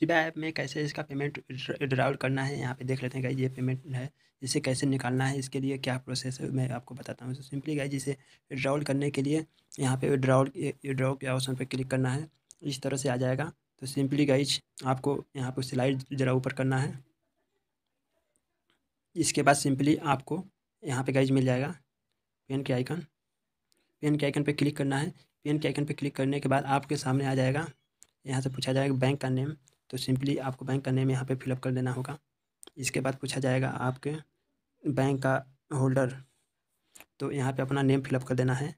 Shiva app में कैसे इसका पेमेंट विड्रॉल करना है यहाँ पे देख लेते हैं गाई ये पेमेंट है इसे कैसे निकालना है इसके लिए क्या प्रोसेस है मैं आपको बताता हूँ सिंपली तो गाइज इसे विड्रॉल करने के लिए यहाँ पे विड्रॉल विड्रॉल के ऑप्शन पर क्लिक करना है इस तरह से आ जाएगा तो सिंपली गाइज आपको यहाँ पर सिलाई ज़रा ऊपर करना है इसके बाद सिंपली आपको यहाँ पे गाइज मिल जाएगा पेन के आइकन पेन के आइकन पे क्लिक करना है पेन के आइकन पे क्लिक करने के बाद आपके सामने आ जाएगा यहाँ से पूछा जाएगा बैंक का नेम तो सिंपली आपको बैंक का नेम यहाँ पे फिलअप कर देना होगा इसके बाद पूछा जाएगा आपके बैंक का होल्डर तो यहाँ पे अपना नेम फिलअप कर देना है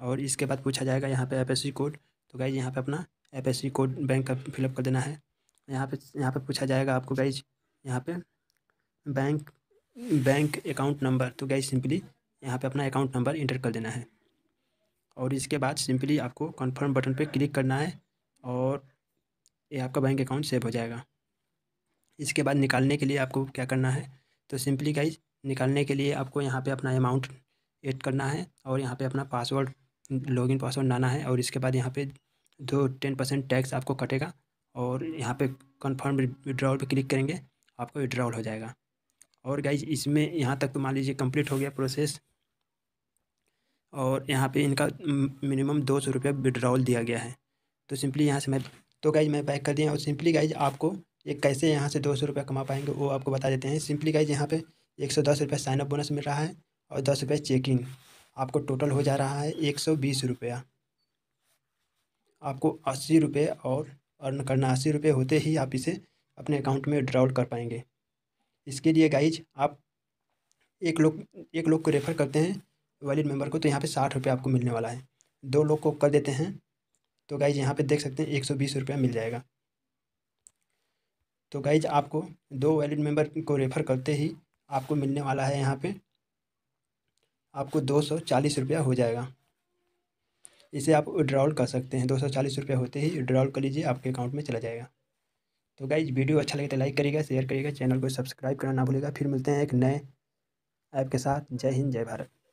और इसके बाद पूछा जाएगा यहाँ पे एफ कोड तो गाइज यहाँ पे अपना एफ कोड बैंक का फिलअप कर देना है यहाँ पे यहाँ पे पूछा जाएगा आपको गाइज यहाँ पे बैंक बैंक अकाउंट नंबर तो गाइज सिंपली यहाँ पे अपना अकाउंट नंबर इंटर कर देना है और इसके बाद सिंपली आपको कन्फर्म बटन पे क्लिक करना है और ये आपका बैंक अकाउंट सेव हो जाएगा इसके बाद निकालने के लिए आपको क्या करना है तो सिंपली गाइज निकालने के लिए आपको यहाँ पे अपना अमाउंट ऐड करना है और यहाँ पे अपना पासवर्ड लॉगिन पासवर्ड लाना है और इसके बाद यहाँ पे दो टेन परसेंट टैक्स आपको कटेगा और यहाँ पे कंफर्म विड्रॉल पे क्लिक करेंगे आपको विड्रॉल हो जाएगा और गाइज इसमें यहाँ तक तो मान लीजिए कम्प्लीट हो गया प्रोसेस और यहाँ पर इनका मिनिमम दो सौ रुपया दिया गया है तो सिंपली यहाँ से मैं तो गाइज मैं पैक कर दिया और सिंपली गाइज आपको ये कैसे यहाँ से दो सौ रुपये कमा पाएंगे वो आपको बता देते हैं सिंपली गाइज यहाँ पे एक सौ दस रुपये साइनअप बोनस मिल रहा है और दस रुपये चेक इन आपको टोटल हो जा रहा है एक सौ बीस रुपया आपको अस्सी रुपये और अर्न करना अस्सी रुपये होते ही आप इसे अपने अकाउंट में विड्रॉल कर पाएंगे इसके लिए गाइज आप एक लोग एक लोग को रेफ़र करते हैं वैलिड मेंबर को तो यहाँ पे साठ रुपये आपको मिलने वाला है दो लोग को कर देते हैं तो गाइज यहाँ पे देख सकते हैं एक सौ बीस रुपया मिल जाएगा तो गाइज आपको दो वैलिड मेंबर को रेफ़र करते ही आपको मिलने वाला है यहाँ पे आपको दो सौ चालीस रुपया हो जाएगा इसे आप विड्रॉल कर सकते हैं दो सौ चालीस रुपये होते ही विड्रॉल कर लीजिए आपके अकाउंट में चला जाएगा तो गाइज वीडियो अच्छा लगे तो लाइक करिएगा शेयर करिएगा चैनल को सब्सक्राइब करना ना भूलेगा फिर मिलते हैं एक नए ऐप के साथ जय हिंद जय भारत